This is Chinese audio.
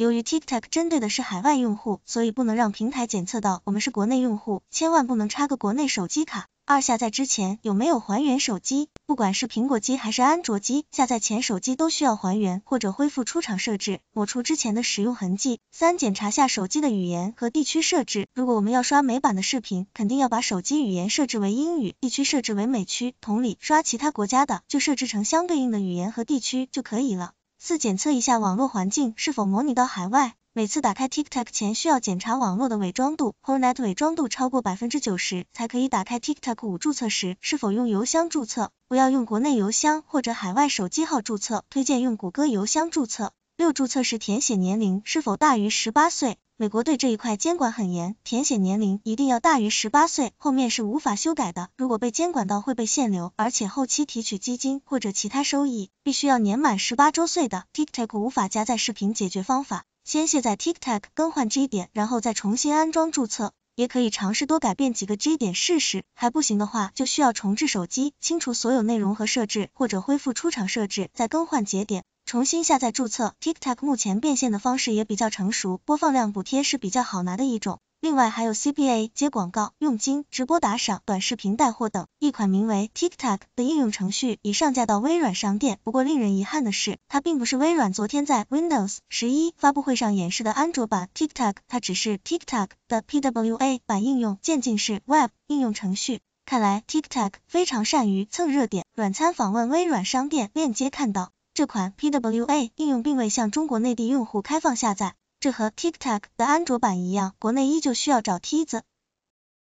由于 TikTok 针对的是海外用户，所以不能让平台检测到我们是国内用户，千万不能插个国内手机卡。二、下载之前有没有还原手机？不管是苹果机还是安卓机，下载前手机都需要还原或者恢复出厂设置，抹除之前的使用痕迹。三、检查下手机的语言和地区设置，如果我们要刷美版的视频，肯定要把手机语言设置为英语，地区设置为美区。同理，刷其他国家的就设置成相对应的语言和地区就可以了。四、检测一下网络环境是否模拟到海外。每次打开 TikTok 前，需要检查网络的伪装度 h o r n e t 伪装度超过百分之九十才可以打开 TikTok。五、注册时是否用邮箱注册？不要用国内邮箱或者海外手机号注册，推荐用谷歌邮箱注册。六、注册时填写年龄是否大于十八岁？美国对这一块监管很严，填写年龄一定要大于十八岁，后面是无法修改的。如果被监管到，会被限流，而且后期提取基金或者其他收益，必须要年满十八周岁的。TikTok 无法加载视频，解决方法：先卸载 TikTok，更换 G 点，然后再重新安装注册。也可以尝试多改变几个 G 点试试，还不行的话，就需要重置手机，清除所有内容和设置，或者恢复出厂设置，再更换节点。重新下载注册 TikTok，目前变现的方式也比较成熟，播放量补贴是比较好拿的一种。另外还有 c p a 接广告、佣金、直播打赏、短视频带货等。一款名为 TikTok 的应用程序已上架到微软商店，不过令人遗憾的是，它并不是微软昨天在 Windows 十一发布会上演示的安卓版 TikTok，它只是 TikTok 的 PWA 版应用，渐进式 Web 应用程序。看来 TikTok 非常善于蹭热点。软餐访问微软商店链接看到。这款 PWA 应用并未向中国内地用户开放下载，这和 TikTok 的安卓版一样，国内依旧需要找梯子。